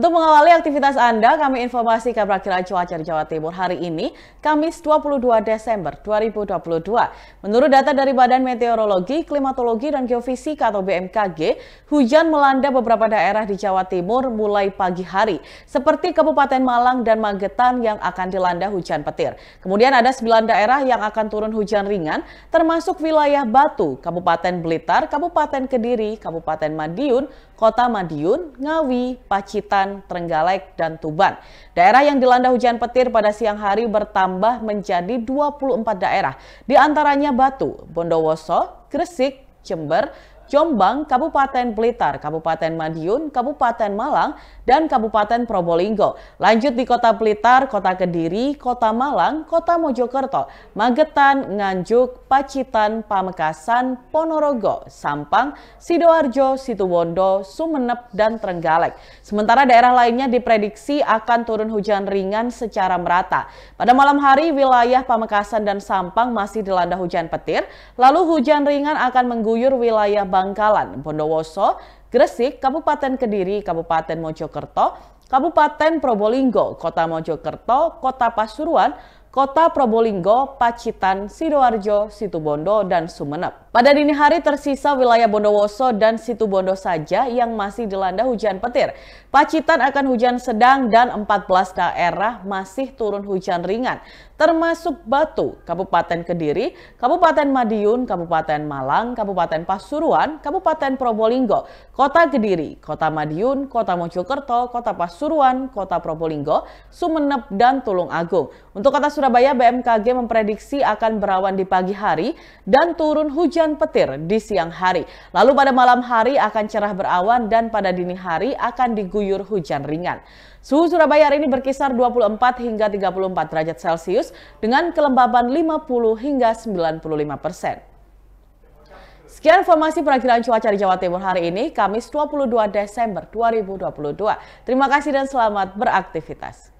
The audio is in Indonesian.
Untuk mengawali aktivitas Anda, kami informasikan perakiraan cuaca di Jawa Timur hari ini, Kamis 22 Desember 2022. Menurut data dari Badan Meteorologi, Klimatologi, dan Geofisika atau BMKG, hujan melanda beberapa daerah di Jawa Timur mulai pagi hari, seperti Kabupaten Malang dan Magetan yang akan dilanda hujan petir. Kemudian ada 9 daerah yang akan turun hujan ringan, termasuk wilayah Batu, Kabupaten Blitar, Kabupaten Kediri, Kabupaten Madiun, Kota Madiun, Ngawi, Pacitan, Tenggalek Trenggalek, dan Tuban. Daerah yang dilanda hujan petir pada siang hari bertambah menjadi 24 daerah, di antaranya Batu, Bondowoso, Gresik, Jember, Jombang, Kabupaten Blitar, Kabupaten Madiun, Kabupaten Malang, dan Kabupaten Probolinggo. Lanjut di Kota Blitar, Kota Kediri, Kota Malang, Kota Mojokerto, Magetan, Nganjuk, Pacitan, Pamekasan, Ponorogo, Sampang, Sidoarjo, Situbondo, Sumeneb, dan Trenggalek. Sementara daerah lainnya diprediksi akan turun hujan ringan secara merata. Pada malam hari, wilayah Pamekasan dan Sampang masih dilanda hujan petir, lalu hujan ringan akan mengguyur wilayah Bang Bangkalan, Bondowoso, Gresik, Kabupaten Kediri, Kabupaten Mojokerto, Kabupaten Probolinggo, Kota Mojokerto, Kota Pasuruan, Kota Probolinggo, Pacitan, Sidoarjo, Situbondo, dan Sumeneb. Pada dini hari tersisa wilayah Bondowoso dan Situbondo saja yang masih dilanda hujan petir. Pacitan akan hujan sedang dan 14 daerah masih turun hujan ringan, termasuk Batu, Kabupaten Kediri, Kabupaten Madiun, Kabupaten Malang, Kabupaten Pasuruan, Kabupaten Probolinggo, Kota Kediri, Kota Madiun, Kota Mojokerto, Kota Pasuruan, Kota Probolinggo, Sumeneb, dan Tulung Agung. Untuk kota Surabaya, BMKG memprediksi akan berawan di pagi hari dan turun hujan petir di siang hari. Lalu pada malam hari akan cerah berawan dan pada dini hari akan diguyur hujan ringan. Suhu Surabaya hari ini berkisar 24 hingga 34 derajat Celcius dengan kelembaban 50 hingga 95 persen. Sekian informasi perakhiran cuaca di Jawa Timur hari ini, Kamis 22 Desember 2022. Terima kasih dan selamat beraktivitas.